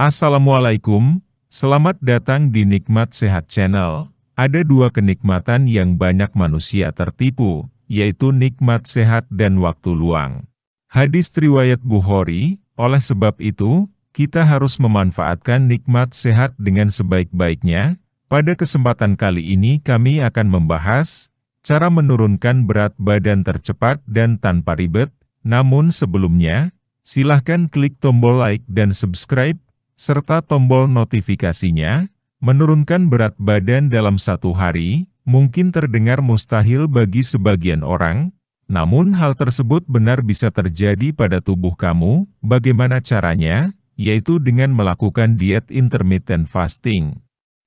Assalamualaikum, selamat datang di Nikmat Sehat Channel. Ada dua kenikmatan yang banyak manusia tertipu, yaitu nikmat sehat dan waktu luang. Hadis riwayat Bukhari, oleh sebab itu, kita harus memanfaatkan nikmat sehat dengan sebaik-baiknya. Pada kesempatan kali ini kami akan membahas cara menurunkan berat badan tercepat dan tanpa ribet. Namun sebelumnya, silahkan klik tombol like dan subscribe serta tombol notifikasinya, menurunkan berat badan dalam satu hari, mungkin terdengar mustahil bagi sebagian orang, namun hal tersebut benar bisa terjadi pada tubuh kamu, bagaimana caranya, yaitu dengan melakukan diet intermittent fasting.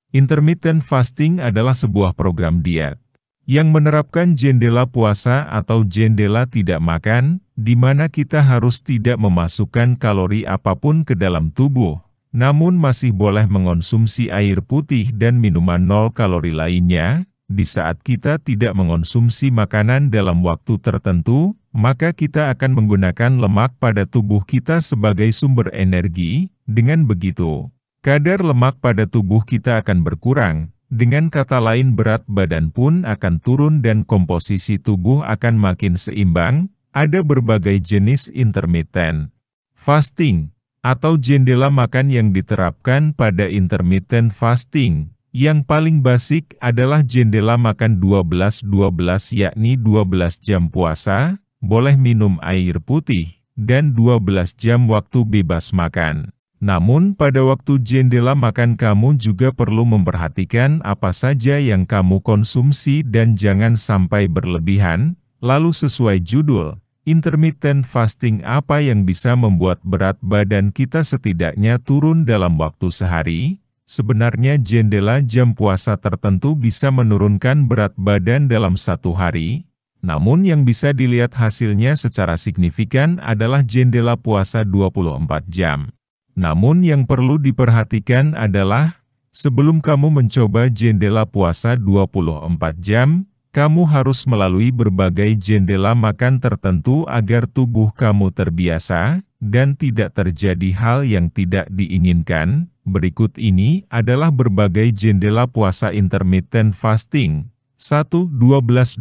Intermittent fasting adalah sebuah program diet yang menerapkan jendela puasa atau jendela tidak makan, di mana kita harus tidak memasukkan kalori apapun ke dalam tubuh namun masih boleh mengonsumsi air putih dan minuman nol kalori lainnya. Di saat kita tidak mengonsumsi makanan dalam waktu tertentu, maka kita akan menggunakan lemak pada tubuh kita sebagai sumber energi. Dengan begitu, kadar lemak pada tubuh kita akan berkurang. Dengan kata lain, berat badan pun akan turun, dan komposisi tubuh akan makin seimbang. Ada berbagai jenis intermittent fasting atau jendela makan yang diterapkan pada intermittent fasting. Yang paling basic adalah jendela makan 12-12 yakni 12 jam puasa, boleh minum air putih, dan 12 jam waktu bebas makan. Namun pada waktu jendela makan kamu juga perlu memperhatikan apa saja yang kamu konsumsi dan jangan sampai berlebihan, lalu sesuai judul, Intermittent fasting apa yang bisa membuat berat badan kita setidaknya turun dalam waktu sehari? Sebenarnya jendela jam puasa tertentu bisa menurunkan berat badan dalam satu hari, namun yang bisa dilihat hasilnya secara signifikan adalah jendela puasa 24 jam. Namun yang perlu diperhatikan adalah, sebelum kamu mencoba jendela puasa 24 jam, kamu harus melalui berbagai jendela makan tertentu agar tubuh kamu terbiasa, dan tidak terjadi hal yang tidak diinginkan. Berikut ini adalah berbagai jendela puasa intermittent fasting. 1. 12 12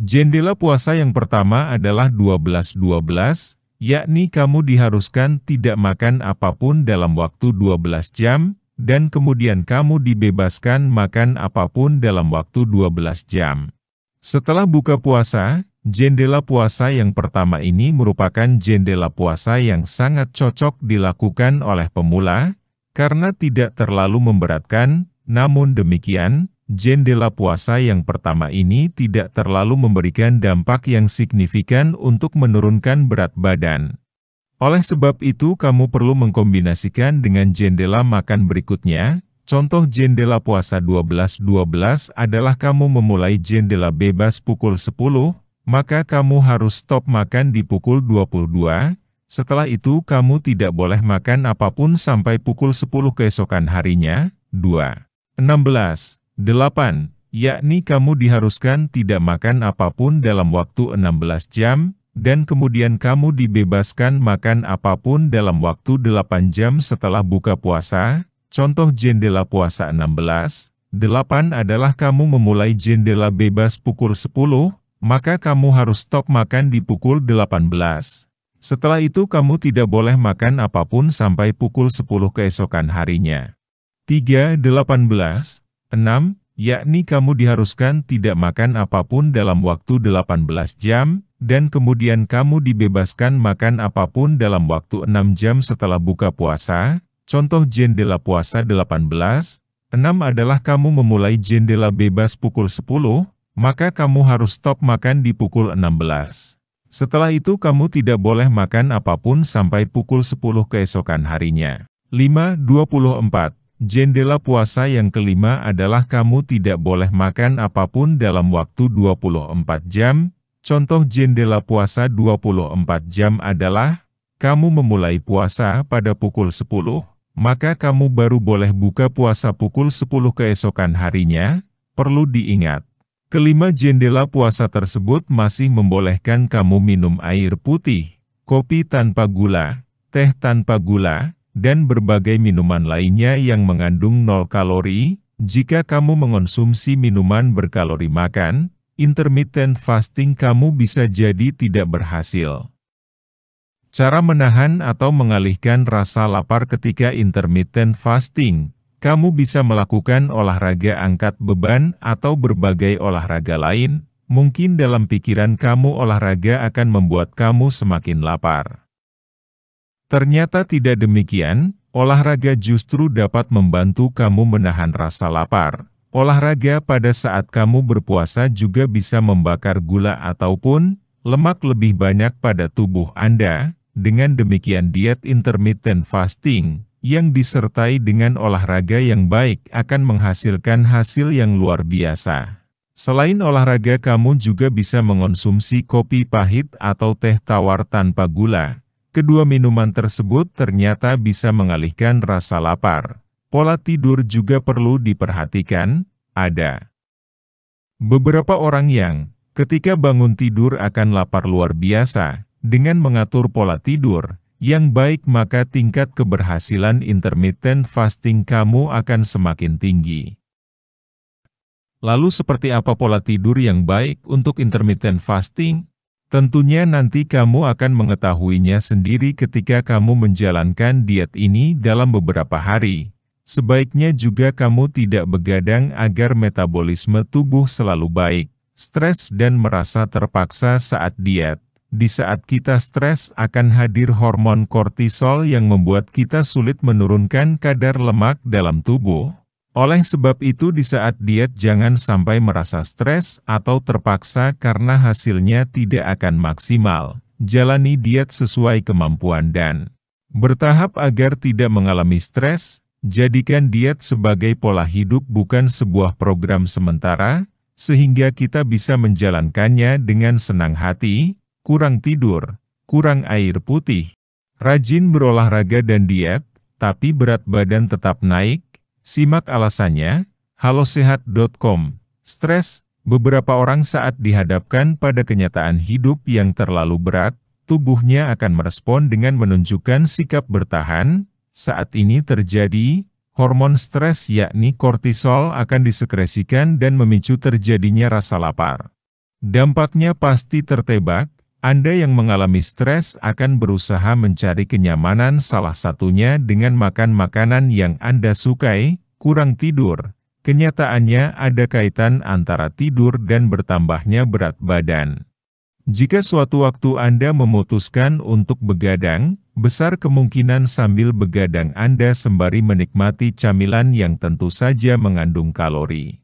Jendela puasa yang pertama adalah 12 12, yakni kamu diharuskan tidak makan apapun dalam waktu 12 jam, dan kemudian kamu dibebaskan makan apapun dalam waktu 12 jam. Setelah buka puasa, jendela puasa yang pertama ini merupakan jendela puasa yang sangat cocok dilakukan oleh pemula, karena tidak terlalu memberatkan, namun demikian, jendela puasa yang pertama ini tidak terlalu memberikan dampak yang signifikan untuk menurunkan berat badan. Oleh sebab itu kamu perlu mengkombinasikan dengan jendela makan berikutnya, contoh jendela puasa 12-12 adalah kamu memulai jendela bebas pukul 10, maka kamu harus stop makan di pukul 22, setelah itu kamu tidak boleh makan apapun sampai pukul 10 keesokan harinya, 2. 16. 8. Yakni kamu diharuskan tidak makan apapun dalam waktu 16 jam, dan kemudian kamu dibebaskan makan apapun dalam waktu 8 jam setelah buka puasa, contoh jendela puasa 16, 8 adalah kamu memulai jendela bebas pukul 10, maka kamu harus stop makan di pukul 18. Setelah itu kamu tidak boleh makan apapun sampai pukul 10 keesokan harinya. 3. 18. 6. Yakni kamu diharuskan tidak makan apapun dalam waktu 18 jam, dan kemudian kamu dibebaskan makan apapun dalam waktu 6 jam setelah buka puasa, contoh jendela puasa 18, 6 adalah kamu memulai jendela bebas pukul 10, maka kamu harus stop makan di pukul 16. Setelah itu kamu tidak boleh makan apapun sampai pukul 10 keesokan harinya. 5.24 Jendela puasa yang kelima adalah kamu tidak boleh makan apapun dalam waktu 24 jam, Contoh jendela puasa 24 jam adalah, kamu memulai puasa pada pukul 10, maka kamu baru boleh buka puasa pukul 10 keesokan harinya, perlu diingat. Kelima jendela puasa tersebut masih membolehkan kamu minum air putih, kopi tanpa gula, teh tanpa gula, dan berbagai minuman lainnya yang mengandung nol kalori, jika kamu mengonsumsi minuman berkalori makan, intermittent fasting kamu bisa jadi tidak berhasil. Cara menahan atau mengalihkan rasa lapar ketika intermittent fasting, kamu bisa melakukan olahraga angkat beban atau berbagai olahraga lain, mungkin dalam pikiran kamu olahraga akan membuat kamu semakin lapar. Ternyata tidak demikian, olahraga justru dapat membantu kamu menahan rasa lapar Olahraga pada saat kamu berpuasa juga bisa membakar gula ataupun lemak lebih banyak pada tubuh Anda, dengan demikian diet intermittent fasting, yang disertai dengan olahraga yang baik akan menghasilkan hasil yang luar biasa. Selain olahraga kamu juga bisa mengonsumsi kopi pahit atau teh tawar tanpa gula. Kedua minuman tersebut ternyata bisa mengalihkan rasa lapar. Pola tidur juga perlu diperhatikan, ada beberapa orang yang ketika bangun tidur akan lapar luar biasa, dengan mengatur pola tidur yang baik maka tingkat keberhasilan intermittent fasting kamu akan semakin tinggi. Lalu seperti apa pola tidur yang baik untuk intermittent fasting? Tentunya nanti kamu akan mengetahuinya sendiri ketika kamu menjalankan diet ini dalam beberapa hari. Sebaiknya juga kamu tidak begadang agar metabolisme tubuh selalu baik, stres dan merasa terpaksa saat diet. Di saat kita stres akan hadir hormon kortisol yang membuat kita sulit menurunkan kadar lemak dalam tubuh. Oleh sebab itu di saat diet jangan sampai merasa stres atau terpaksa karena hasilnya tidak akan maksimal. Jalani diet sesuai kemampuan dan bertahap agar tidak mengalami stres, Jadikan diet sebagai pola hidup bukan sebuah program sementara, sehingga kita bisa menjalankannya dengan senang hati, kurang tidur, kurang air putih, rajin berolahraga dan diet, tapi berat badan tetap naik, simak alasannya, halosehat.com, stres, beberapa orang saat dihadapkan pada kenyataan hidup yang terlalu berat, tubuhnya akan merespon dengan menunjukkan sikap bertahan, saat ini terjadi, hormon stres yakni kortisol akan disekresikan dan memicu terjadinya rasa lapar. Dampaknya pasti tertebak, Anda yang mengalami stres akan berusaha mencari kenyamanan salah satunya dengan makan makanan yang Anda sukai, kurang tidur. Kenyataannya ada kaitan antara tidur dan bertambahnya berat badan. Jika suatu waktu Anda memutuskan untuk begadang, besar kemungkinan sambil begadang Anda sembari menikmati camilan yang tentu saja mengandung kalori.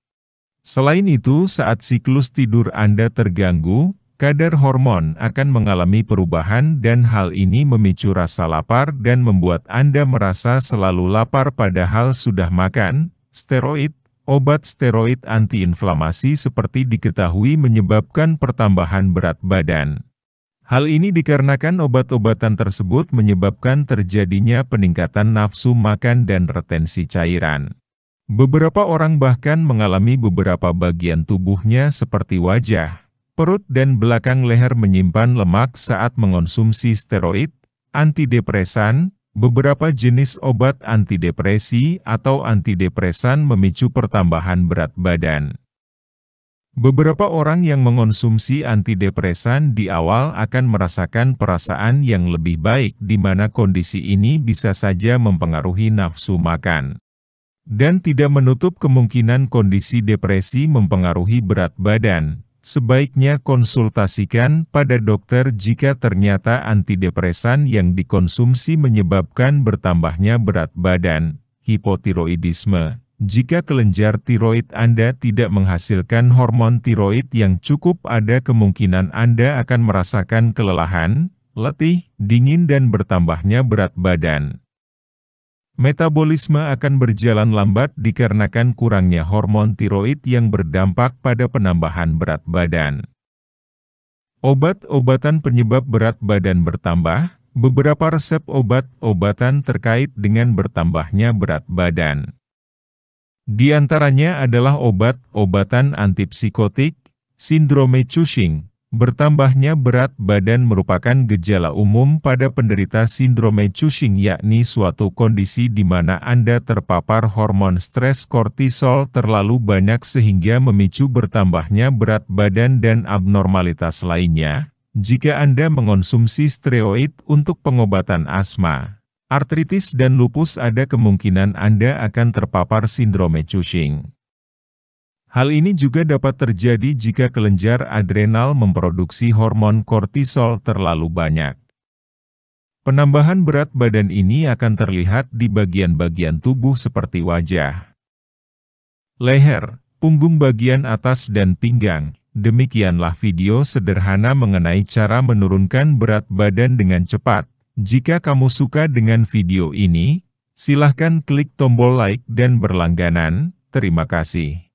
Selain itu, saat siklus tidur Anda terganggu, kadar hormon akan mengalami perubahan dan hal ini memicu rasa lapar dan membuat Anda merasa selalu lapar padahal sudah makan. Steroid, obat steroid antiinflamasi seperti diketahui menyebabkan pertambahan berat badan. Hal ini dikarenakan obat-obatan tersebut menyebabkan terjadinya peningkatan nafsu makan dan retensi cairan. Beberapa orang bahkan mengalami beberapa bagian tubuhnya seperti wajah, perut dan belakang leher menyimpan lemak saat mengonsumsi steroid, antidepresan, beberapa jenis obat antidepresi atau antidepresan memicu pertambahan berat badan. Beberapa orang yang mengonsumsi antidepresan di awal akan merasakan perasaan yang lebih baik di mana kondisi ini bisa saja mempengaruhi nafsu makan. Dan tidak menutup kemungkinan kondisi depresi mempengaruhi berat badan. Sebaiknya konsultasikan pada dokter jika ternyata antidepresan yang dikonsumsi menyebabkan bertambahnya berat badan, hipotiroidisme, jika kelenjar tiroid Anda tidak menghasilkan hormon tiroid yang cukup, ada kemungkinan Anda akan merasakan kelelahan, letih, dingin dan bertambahnya berat badan. Metabolisme akan berjalan lambat dikarenakan kurangnya hormon tiroid yang berdampak pada penambahan berat badan. Obat-obatan penyebab berat badan bertambah, beberapa resep obat-obatan terkait dengan bertambahnya berat badan. Di antaranya adalah obat-obatan antipsikotik, sindrome Cushing. Bertambahnya berat badan merupakan gejala umum pada penderita sindrome Cushing yakni suatu kondisi di mana Anda terpapar hormon stres kortisol terlalu banyak sehingga memicu bertambahnya berat badan dan abnormalitas lainnya, jika Anda mengonsumsi steroid untuk pengobatan asma artritis dan lupus ada kemungkinan Anda akan terpapar sindrome Cushing. Hal ini juga dapat terjadi jika kelenjar adrenal memproduksi hormon kortisol terlalu banyak. Penambahan berat badan ini akan terlihat di bagian-bagian tubuh seperti wajah, leher, punggung bagian atas dan pinggang. Demikianlah video sederhana mengenai cara menurunkan berat badan dengan cepat. Jika kamu suka dengan video ini, silahkan klik tombol like dan berlangganan. Terima kasih.